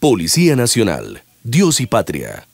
Policía Nacional, Dios y Patria.